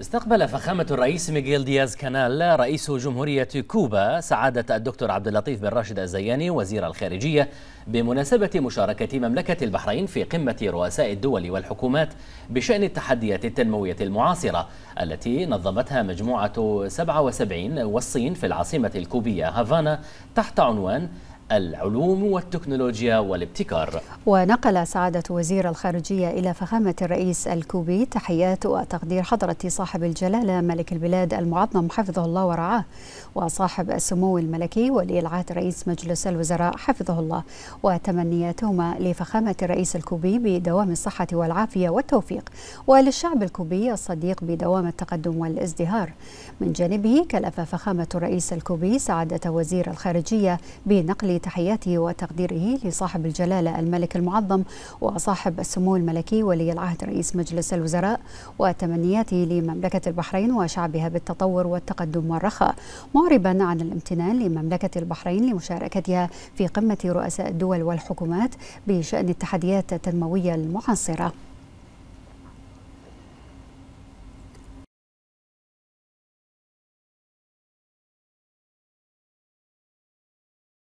استقبل فخامة الرئيس ميغيل دياز كانال رئيس جمهورية كوبا سعادة الدكتور عبد اللطيف بن راشد الزياني وزير الخارجية بمناسبة مشاركة مملكة البحرين في قمة رؤساء الدول والحكومات بشأن التحديات التنموية المعاصرة التي نظمتها مجموعة 77 والصين في العاصمة الكوبية هافانا تحت عنوان العلوم والتكنولوجيا والابتكار ونقل سعادة وزير الخارجية إلى فخامة الرئيس الكوبي تحيات وتقدير حضرة صاحب الجلالة ملك البلاد المعظم حفظه الله ورعاه وصاحب السمو الملكي ولي العهد رئيس مجلس الوزراء حفظه الله وتمنياتهما لفخامة الرئيس الكوبي بدوام الصحة والعافية والتوفيق وللشعب الكوبي الصديق بدوام التقدم والازدهار من جانبه كلف فخامة الرئيس الكوبي سعادة وزير الخارجية بنقل تحياته وتقديره لصاحب الجلالة الملك المعظم وصاحب السمو الملكي ولي العهد رئيس مجلس الوزراء وتمنياته لمملكة البحرين وشعبها بالتطور والتقدم والرخاء معربا عن الامتنان لمملكة البحرين لمشاركتها في قمة رؤساء الدول والحكومات بشأن التحديات التنموية المعاصرة